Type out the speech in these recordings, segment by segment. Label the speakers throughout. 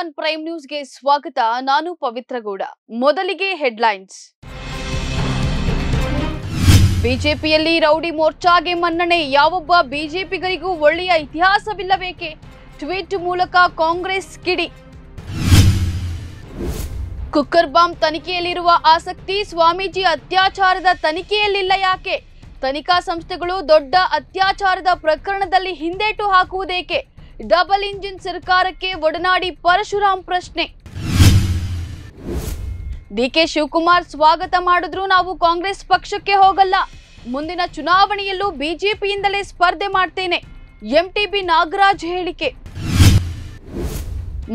Speaker 1: one prime ನ್ಯೂಸ್ಗೆ ಸ್ವಾಗತ ನಾನು ಪವಿತ್ರಗೌಡ ಮೊದಲಿಗೆ ಹೆಡ್ಲೈನ್ಸ್ ಬಿಜೆಪಿಯಲ್ಲಿ ರೌಡಿ ಮೋರ್ಚಾಗೆ ಮನ್ನಣೆ ಯಾವೊಬ್ಬ ಬಿಜೆಪಿಗರಿಗೂ ಒಳ್ಳೆಯ ಇತಿಹಾಸವಿಲ್ಲಬೇಕೆ ಟ್ವೀಟ್ ಮೂಲಕ ಕಾಂಗ್ರೆಸ್ ಕಿಡಿ ಕುಕ್ಕರ್ ಬಾಂಬ್ ತನಿಖೆಯಲ್ಲಿರುವ ಆಸಕ್ತಿ ಸ್ವಾಮೀಜಿ ಅತ್ಯಾಚಾರದ ತನಿಖೆಯಲ್ಲಿಲ್ಲ ಯಾಕೆ ತನಿಖಾ ಸಂಸ್ಥೆಗಳು ದೊಡ್ಡ ಅತ್ಯಾಚಾರದ ಪ್ರಕರಣದಲ್ಲಿ ಹಿಂದೇಟು ಹಾಕುವುದೇಕೆ ಡಬಲ್ ಇಂಜಿನ್ ಸರ್ಕಾರಕ್ಕೆ ಒಡನಾಡಿ ಪರಶುರಾಮ್ ಪ್ರಶ್ನೆ ಡಿಕೆ ಶಿವಕುಮಾರ್ ಸ್ವಾಗತ ಮಾಡಿದ್ರು ನಾವು ಕಾಂಗ್ರೆಸ್ ಪಕ್ಷಕ್ಕೆ ಹೋಗಲ್ಲ ಮುಂದಿನ ಚುನಾವಣೆಯಲ್ಲೂ ಬಿಜೆಪಿಯಿಂದಲೇ ಸ್ಪರ್ಧೆ ಮಾಡ್ತೇನೆ ಎಂಟಿಬಿ ನಾಗರಾಜ್ ಹೇಳಿಕೆ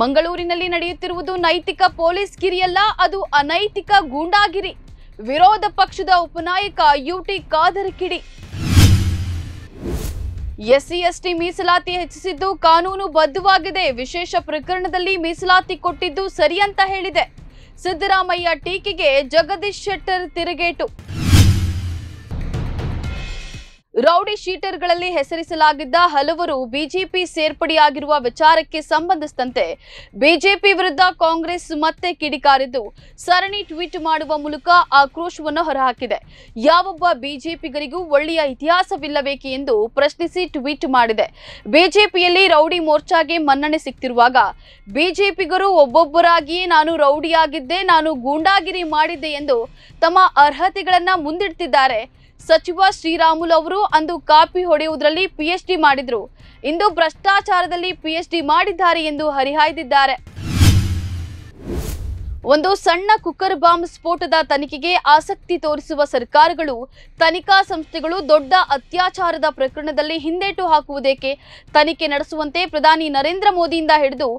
Speaker 1: ಮಂಗಳೂರಿನಲ್ಲಿ ನಡೆಯುತ್ತಿರುವುದು ನೈತಿಕ ಪೊಲೀಸ್ ಗಿರಿಯಲ್ಲ ಅದು ಅನೈತಿಕ ಗೂಂಡಾಗಿರಿ ವಿರೋಧ ಪಕ್ಷದ ಉಪನಾಯಕ ಯುಟಿ ಕಾದರಕಿಡಿ ಎಸ್ಸಿ ಎಸ್ಟಿ ಮೀಸಲಾತಿ ಹೆಚ್ಚಿಸಿದ್ದು ಕಾನೂನು ಬದ್ಧವಾಗಿದೆ ವಿಶೇಷ ಪ್ರಕರಣದಲ್ಲಿ ಮೀಸಲಾತಿ ಕೊಟ್ಟಿದ್ದು ಸರಿ ಅಂತ ಹೇಳಿದೆ ಸಿದ್ದರಾಮಯ್ಯ ಟೀಕೆಗೆ ಜಗದೀಶ್ ಶೆಟ್ಟರ್ ತಿರುಗೇಟು ರೌಡಿ ಶೀಟರ್ಗಳಲ್ಲಿ ಹೆಸರಿಸಲಾಗಿದ್ದ ಹಲವರು ಬಿಜೆಪಿ ಸೇರ್ಪಡೆಯಾಗಿರುವ ವಿಚಾರಕ್ಕೆ ಸಂಬಂಧಿಸಿದಂತೆ ಬಿಜೆಪಿ ವಿರುದ್ಧ ಕಾಂಗ್ರೆಸ್ ಮತ್ತೆ ಕಿಡಿಕಾರಿದ್ದು ಸರಣಿ ಟ್ವೀಟ್ ಮಾಡುವ ಮೂಲಕ ಆಕ್ರೋಶವನ್ನು ಹೊರಹಾಕಿದೆ ಯಾವೊಬ್ಬ ಬಿಜೆಪಿಗರಿಗೂ ಒಳ್ಳೆಯ ಇತಿಹಾಸವಿಲ್ಲಬೇಕೆ ಎಂದು ಪ್ರಶ್ನಿಸಿ ಟ್ವೀಟ್ ಮಾಡಿದೆ ಬಿಜೆಪಿಯಲ್ಲಿ ರೌಡಿ ಮೋರ್ಚಾಗೆ ಮನ್ನಣೆ ಸಿಕ್ತಿರುವಾಗ ಬಿಜೆಪಿಗರು ಒಬ್ಬೊಬ್ಬರಾಗಿಯೇ ನಾನು ರೌಡಿಯಾಗಿದ್ದೆ ನಾನು ಗೂಂಡಾಗಿರಿ ಮಾಡಿದ್ದೆ ಎಂದು ತಮ್ಮ ಅರ್ಹತೆಗಳನ್ನು ಮುಂದಿಡ್ತಿದ್ದಾರೆ ಸಚಿವ ಶ್ರೀರಾಮುಲು ಅವರು ಅಂದು ಕಾಪಿ ಹೊಡೆಯುವುದರಲ್ಲಿ ಪಿಎಚ್ಡಿ ಮಾಡಿದ್ರು ಇಂದು ಭ್ರಷ್ಟಾಚಾರದಲ್ಲಿ ಪಿಎಚ್ಡಿ ಮಾಡಿದ್ದಾರೆ ಎಂದು ಹರಿಹಾಯ್ದಿದ್ದಾರೆ ಒಂದು ಸಣ್ಣ ಕುಕ್ಕರ್ ಬಾಂಬ್ ಸ್ಫೋಟದ ತನಿಖೆಗೆ ಆಸಕ್ತಿ ತೋರಿಸುವ ಸರ್ಕಾರಗಳು ತನಿಖಾ ಸಂಸ್ಥೆಗಳು ದೊಡ್ಡ ಅತ್ಯಾಚಾರದ ಪ್ರಕರಣದಲ್ಲಿ ಹಿಂದೇಟು ಹಾಕುವುದೇಕೆ ತನಿಖೆ ನಡೆಸುವಂತೆ ಪ್ರಧಾನಿ ನರೇಂದ್ರ ಮೋದಿಯಿಂದ ಹಿಡಿದು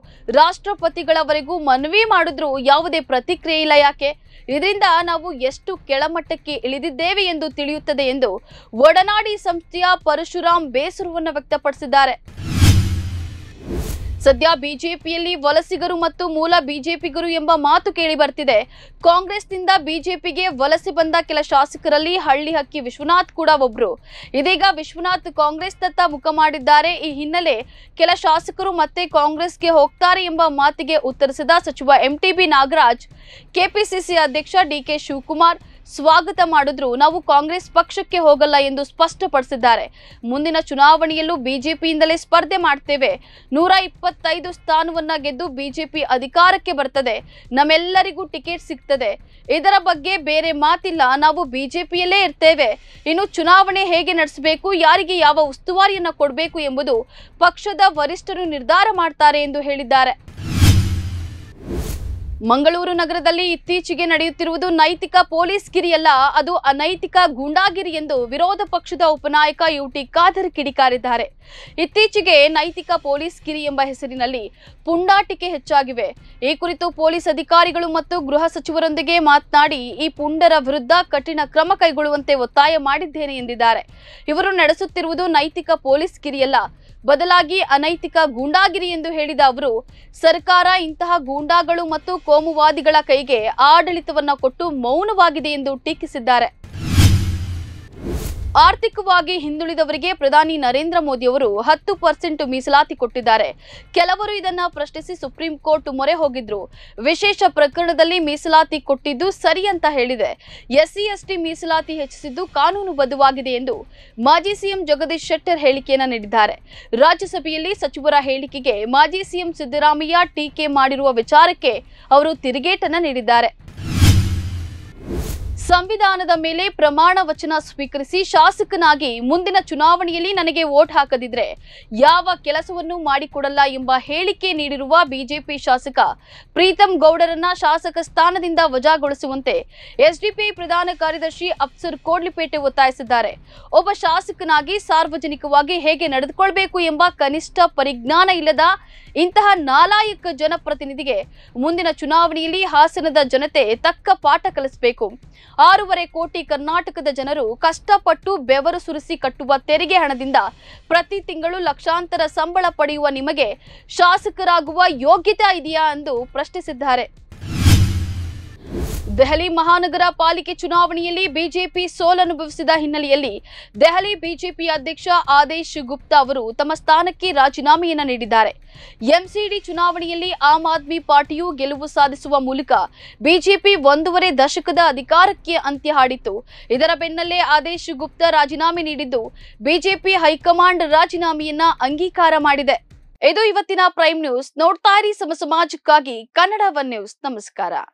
Speaker 1: ರಾಷ್ಟ್ರಪತಿಗಳವರೆಗೂ ಮನವಿ ಮಾಡಿದ್ರೂ ಯಾವುದೇ ಪ್ರತಿಕ್ರಿಯೆ ಇಲ್ಲ ಯಾಕೆ ಇದರಿಂದ ನಾವು ಎಷ್ಟು ಕೆಳಮಟ್ಟಕ್ಕೆ ಇಳಿದಿದ್ದೇವೆ ಎಂದು ತಿಳಿಯುತ್ತದೆ ಎಂದು ಒಡನಾಡಿ ಸಂಸ್ಥೆಯ ಪರಶುರಾಮ್ ಬೇಸರವನ್ನು ವ್ಯಕ್ತಪಡಿಸಿದ್ದಾರೆ ಸದ್ಯ ಬಿಜೆಪಿಯಲ್ಲಿ ವಲಸಿಗರು ಮತ್ತು ಮೂಲ ಬಿಜೆಪಿಗರು ಎಂಬ ಮಾತು ಕೇಳಿ ಬರ್ತಿದೆ ಕಾಂಗ್ರೆಸ್ನಿಂದ ಬಿಜೆಪಿಗೆ ವಲಸೆ ಬಂದ ಕೆಲ ಶಾಸಕರಲ್ಲಿ ಹಳ್ಳಿ ಹಕ್ಕಿ ವಿಶ್ವನಾಥ್ ಕೂಡ ಒಬ್ರು ಇದೀಗ ವಿಶ್ವನಾಥ್ ಕಾಂಗ್ರೆಸ್ ದತ್ತ ಮುಖ ಮಾಡಿದ್ದಾರೆ ಈ ಹಿನ್ನೆಲೆ ಕೆಲ ಶಾಸಕರು ಮತ್ತೆ ಕಾಂಗ್ರೆಸ್ಗೆ ಹೋಗ್ತಾರೆ ಎಂಬ ಮಾತಿಗೆ ಉತ್ತರಿಸಿದ ಸಚಿವ ಎಂಟಿಬಿ ನಾಗರಾಜ್ ಕೆಪಿಸಿಸಿ ಅಧ್ಯಕ್ಷ ಡಿಕೆ ಶಿವಕುಮಾರ್ ಸ್ವಾಗತ ಮಾಡಿದ್ರು ನಾವು ಕಾಂಗ್ರೆಸ್ ಪಕ್ಷಕ್ಕೆ ಹೋಗಲ್ಲ ಎಂದು ಸ್ಪಷ್ಟಪಡಿಸಿದ್ದಾರೆ ಮುಂದಿನ ಚುನಾವಣೆಯಲ್ಲೂ ಬಿಜೆಪಿಯಿಂದಲೇ ಸ್ಪರ್ಧೆ ಮಾಡ್ತೇವೆ ನೂರ ಇಪ್ಪತ್ತೈದು ಸ್ಥಾನವನ್ನ ಗೆದ್ದು ಬಿಜೆಪಿ ಅಧಿಕಾರಕ್ಕೆ ಬರ್ತದೆ ನಮ್ಮೆಲ್ಲರಿಗೂ ಟಿಕೆಟ್ ಸಿಗ್ತದೆ ಇದರ ಬಗ್ಗೆ ಬೇರೆ ಮಾತಿಲ್ಲ ನಾವು ಬಿಜೆಪಿಯಲ್ಲೇ ಇರ್ತೇವೆ ಇನ್ನು ಚುನಾವಣೆ ಹೇಗೆ ನಡೆಸಬೇಕು ಯಾರಿಗೆ ಯಾವ ಉಸ್ತುವಾರಿಯನ್ನ ಕೊಡಬೇಕು ಎಂಬುದು ಪಕ್ಷದ ವರಿಷ್ಠರು ನಿರ್ಧಾರ ಮಾಡ್ತಾರೆ ಎಂದು ಹೇಳಿದ್ದಾರೆ ಮಂಗಳೂರು ನಗರದಲ್ಲಿ ಇತ್ತೀಚೆಗೆ ನಡೆಯುತ್ತಿರುವುದು ನೈತಿಕ ಪೊಲೀಸ್ ಗಿರಿಯಲ್ಲ ಅದು ಅನೈತಿಕ ಗೂಂಡಾಗಿರಿ ಎಂದು ವಿರೋಧ ಪಕ್ಷದ ಉಪನಾಯಕ ಯುಟಿ ಖಾದರ್ ಕಿಡಿಕಾರಿದ್ದಾರೆ ಇತ್ತೀಚೆಗೆ ನೈತಿಕ ಪೊಲೀಸ್ ಗಿರಿ ಎಂಬ ಹೆಸರಿನಲ್ಲಿ ಪುಂಡಾಟಿಕೆ ಹೆಚ್ಚಾಗಿವೆ ಈ ಕುರಿತು ಪೊಲೀಸ್ ಅಧಿಕಾರಿಗಳು ಮತ್ತು ಗೃಹ ಸಚಿವರೊಂದಿಗೆ ಮಾತನಾಡಿ ಈ ಪುಂಡರ ವಿರುದ್ಧ ಕಠಿಣ ಕ್ರಮ ಕೈಗೊಳ್ಳುವಂತೆ ಒತ್ತಾಯ ಮಾಡಿದ್ದೇನೆ ಎಂದಿದ್ದಾರೆ ಇವರು ನಡೆಸುತ್ತಿರುವುದು ನೈತಿಕ ಪೊಲೀಸ್ ಗಿರಿಯಲ್ಲ ಬದಲಾಗಿ ಅನೈತಿಕ ಗೂಂಡಾಗಿರಿ ಎಂದು ಹೇಳಿದ ಅವರು ಸರ್ಕಾರ ಇಂತಹ ಗೂಂಡಾಗಳು ಮತ್ತು ಕೋಮುವಾದಿಗಳ ಕೈಗೆ ಆಡಳಿತವನ್ನು ಕೊಟ್ಟು ಮೌನವಾಗಿದೆ ಎಂದು ಟೀಕಿಸಿದ್ದಾರೆ ಆರ್ಥಿಕವಾಗಿ ಹಿಂದುಳಿದವರಿಗೆ ಪ್ರಧಾನಿ ನರೇಂದ್ರ ಮೋದಿ ಅವರು ಹತ್ತು ಪರ್ಸೆಂಟ್ ಮೀಸಲಾತಿ ಕೊಟ್ಟಿದ್ದಾರೆ ಕೆಲವರು ಇದನ್ನ ಪ್ರಶ್ನಿಸಿ ಸುಪ್ರೀಂ ಕೋರ್ಟ್ ಮೊರೆ ಹೋಗಿದ್ರು ವಿಶೇಷ ಪ್ರಕರಣದಲ್ಲಿ ಮೀಸಲಾತಿ ಕೊಟ್ಟಿದ್ದು ಸರಿ ಅಂತ ಹೇಳಿದೆ ಎಸ್ಸಿ ಎಸ್ಟಿ ಮೀಸಲಾತಿ ಹೆಚ್ಚಿಸಿದ್ದು ಕಾನೂನುಬದ್ಧವಾಗಿದೆ ಎಂದು ಮಾಜಿ ಸಿಎಂ ಜಗದೀಶ್ ಶೆಟ್ಟರ್ ಹೇಳಿಕೆಯನ್ನು ನೀಡಿದ್ದಾರೆ ರಾಜ್ಯಸಭೆಯಲ್ಲಿ ಸಚಿವರ ಹೇಳಿಕೆಗೆ ಮಾಜಿ ಸಿಎಂ ಸಿದ್ದರಾಮಯ್ಯ ಟೀಕೆ ಮಾಡಿರುವ ವಿಚಾರಕ್ಕೆ ಅವರು ತಿರುಗೇಟನ್ನ ನೀಡಿದ್ದಾರೆ ಸಂವಿಧಾನದ ಮೇಲೆ ಪ್ರಮಾಣ ವಚನ ಸ್ವೀಕರಿಸಿ ಶಾಸಕನಾಗಿ ಮುಂದಿನ ಚುನಾವಣೆಯಲ್ಲಿ ನನಗೆ ವೋಟ್ ಹಾಕದಿದ್ರೆ ಯಾವ ಕೆಲಸವನ್ನು ಮಾಡಿಕೊಡಲ್ಲ ಎಂಬ ಹೇಳಿಕೆ ನೀಡಿರುವ ಬಿಜೆಪಿ ಶಾಸಕ ಪ್ರೀತಂ ಗೌಡರನ್ನ ಶಾಸಕ ಸ್ಥಾನದಿಂದ ವಜಾಗೊಳಿಸುವಂತೆ ಎಸ್ಡಿಪಿ ಪ್ರಧಾನ ಕಾರ್ಯದರ್ಶಿ ಅಪ್ಸರ್ ಕೋಡ್ಲಿಪೇಟೆ ಒತ್ತಾಯಿಸಿದ್ದಾರೆ ಒಬ್ಬ ಶಾಸಕನಾಗಿ ಸಾರ್ವಜನಿಕವಾಗಿ ಹೇಗೆ ನಡೆದುಕೊಳ್ಬೇಕು ಎಂಬ ಕನಿಷ್ಠ ಪರಿಜ್ಞಾನ ಇಲ್ಲದ ಇಂತಹ ನಾಲಾಯಕ ಜನಪ್ರತಿನಿಧಿಗೆ ಮುಂದಿನ ಚುನಾವಣೆಯಲ್ಲಿ ಹಾಸನದ ಜನತೆ ತಕ್ಕ ಪಾಠ ಕಲಿಸಬೇಕು ಆರೂವರೆ ಕೋಟಿ ಕರ್ನಾಟಕದ ಜನರು ಕಷ್ಟಪಟ್ಟು ಬೆವರು ಸುರಿಸಿ ಕಟ್ಟುವ ತೆರಿಗೆ ಹಣದಿಂದ ಪ್ರತಿ ತಿಂಗಳು ಲಕ್ಷಾಂತರ ಸಂಬಳ ಪಡೆಯುವ ನಿಮಗೆ ಶಾಸಕರಾಗುವ ಯೋಗ್ಯತೆ ಇದೆಯಾ ಎಂದು ಪ್ರಶ್ನಿಸಿದ್ದಾರೆ ದೆಹಲಿ ಮಹಾನಗರ ಪಾಲಿಕೆ ಚುನಾವಣೆಯಲ್ಲಿ ಬಿಜೆಪಿ ಸೋಲನುಭವಿಸಿದ ಹಿನ್ನೆಲೆಯಲ್ಲಿ ದೆಹಲಿ ಬಿಜೆಪಿ ಅಧ್ಯಕ್ಷ ಆದೇಶ್ ಗುಪ್ತಾ ಅವರು ತಮ್ಮ ಸ್ಥಾನಕ್ಕೆ ರಾಜೀನಾಮೆಯನ್ನು ನೀಡಿದ್ದಾರೆ ಎಂಸಿಡಿ ಚುನಾವಣೆಯಲ್ಲಿ ಆಮ್ ಆದ್ಮಿ ಪಾರ್ಟಿಯು ಗೆಲುವು ಸಾಧಿಸುವ ಮೂಲಕ ಬಿಜೆಪಿ ಒಂದೂವರೆ ದಶಕದ ಅಧಿಕಾರಕ್ಕೆ ಅಂತ್ಯ ಹಾಡಿತ್ತು ಇದರ ಬೆನ್ನಲ್ಲೇ ಆದೇಶ್ ಗುಪ್ತಾ ರಾಜೀನಾಮೆ ನೀಡಿದ್ದು ಬಿಜೆಪಿ ಹೈಕಮಾಂಡ್ ರಾಜೀನಾಮೆಯನ್ನ ಅಂಗೀಕಾರ ಮಾಡಿದೆ ಇದು ಇವತ್ತಿನ ಪ್ರೈಮ್ ನ್ಯೂಸ್ ನೋಡ್ತಾ ಇರಿ ಸಮ ಸಮಾಜಕ್ಕಾಗಿ ಕನ್ನಡ ಒನ್ ನ್ಯೂಸ್ ನಮಸ್ಕಾರ